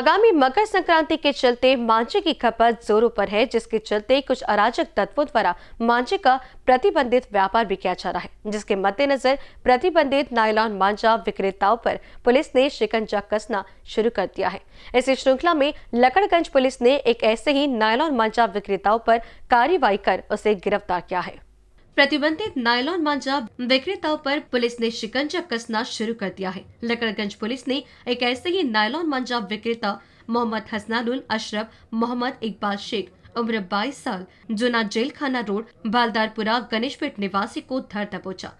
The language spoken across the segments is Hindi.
आगामी मकर संक्रांति के चलते मांझे की खपत जोरों पर है जिसके चलते कुछ अराजक तत्वों द्वारा मांझे का प्रतिबंधित व्यापार भी किया जा रहा है जिसके मद्देनजर प्रतिबंधित नायलॉन मांझा विक्रेताओं पर पुलिस ने शिकंजा कसना शुरू कर दिया है इसी श्रृंखला में लकड़गंज पुलिस ने एक ऐसे ही नायलॉन मांझा विक्रेताओं पर कार्रवाई कर उसे गिरफ्तार किया है प्रतिबंधित नायलॉन मांजा विक्रेताओं पर पुलिस ने शिकंजा कसना शुरू कर दिया है लकड़गंज पुलिस ने एक ऐसे ही नायलॉन मांजा विक्रेता मोहम्मद हसनानुल अशरफ मोहम्मद इकबाल शेख उम्र 22 साल जुना जेलखाना रोड बालदारपुरा गणेशपेट निवासी को धर दबोचा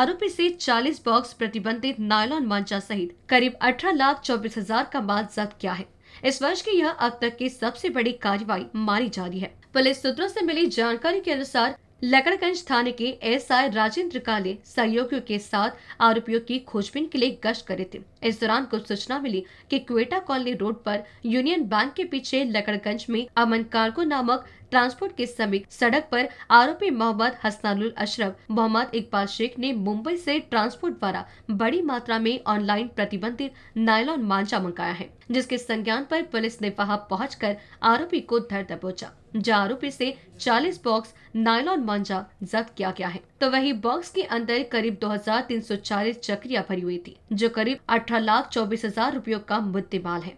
आरोपी से 40 बॉक्स प्रतिबंधित नायलॉन मांजा सहित करीब अठारह लाख चौबीस हजार का माल जब्त किया है इस वर्ष की यह अब तक की सबसे बड़ी कार्रवाई मानी जा रही है पुलिस सूत्रों से मिली जानकारी के अनुसार लकड़गंज थाने के आई राजेंद्र काले सहयोगियों के साथ आरोपियों की खोजबीन के लिए गश्त करे थे इस दौरान कुछ सूचना मिली कि क्वेटा कॉलोनी रोड पर यूनियन बैंक के पीछे लकड़गंज में अमन कार्गो नामक ट्रांसपोर्ट के समीप सड़क पर आरोपी मोहम्मद हसनानुल अशरफ मोहम्मद इकबाल शेख ने मुंबई से ट्रांसपोर्ट द्वारा बड़ी मात्रा में ऑनलाइन प्रतिबंधित नायलॉन मांझा मंगाया है जिसके संज्ञान पर पुलिस ने वहां पहुँच आरोपी को धर दबोचा जहाँ आरोपी से 40 बॉक्स नायलॉन मांझा जब्त किया गया है तो वही बॉक्स के अंदर करीब 2340 चक्रिया भरी हुई थी जो करीब अठारह लाख चौबीस हजार रुपयों का माल है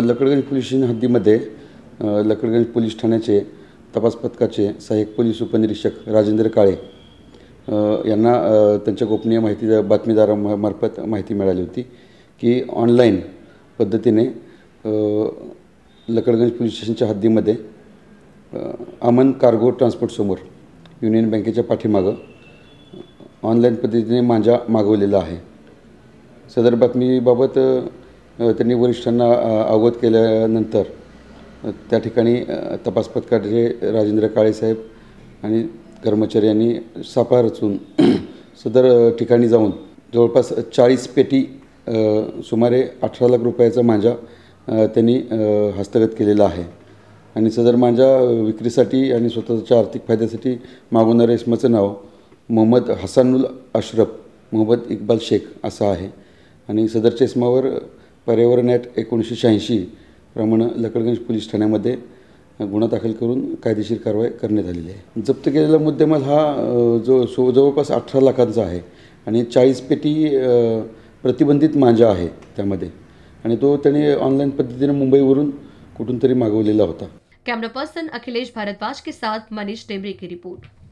लकडगंज पुलिस में लकडगंज पोलीस ठाण्याचे तपास पथकाचे सहाय्यक पोलीस उपनिरीक्षक राजेंद्र काळे यांना त्यांच्या गोपनीय माहिती बातमीदारामार्फत माहिती मिळाली होती की ऑनलाईन पद्धतीने लकडगंज पोलीस स्टेशनच्या हद्दीमध्ये आमन कार्गो ट्रान्सपोर्टसमोर युनियन बँकेच्या पाठीमागं ऑनलाईन पद्धतीने मांजा मागवलेला आहे सदर बातमीबाबत त्यांनी वरिष्ठांना अवगत केल्यानंतर त्या ठिकाणी तपास पथकाचे राजेंद्र काळेसाहेब आणि कर्मचाऱ्यांनी सापळा रचून सदर ठिकाणी जाऊन जवळपास चाळीस पेटी सुमारे अठरा लाख रुपयाचा मांजा त्यांनी हस्तगत केलेला आहे आणि सदर मांजा विक्रीसाठी आणि स्वतःच्या आर्थिक फायद्यासाठी मागवणाऱ्या इसमाचं नाव मोहम्मद हसानुल अशरफ मोहम्मद इक्बाल शेख असं आहे आणि सदरच्या इसमावर पर्यावरण ॲट एकोणीसशे शहाऐंशी प्रमाण लकडगंज पोलीस ठाण्यामध्ये गुन्हा दाखल करून कायदेशीर कारवाई करण्यात आलेली आहे जप्त केलेला मुद्देमाल हा जो सो जवळपास अठरा लाखांचा आहे आणि चाळीस पेटी प्रतिबंधित मांजा आहे त्यामध्ये आणि तो त्याने ऑनलाईन पद्धतीने मुंबईवरून कुठून तरी मागवलेला होता कॅमेरा पर्सन अखिलेश भारद्वाज के साथ मनीष डेमरे की रिपोर्ट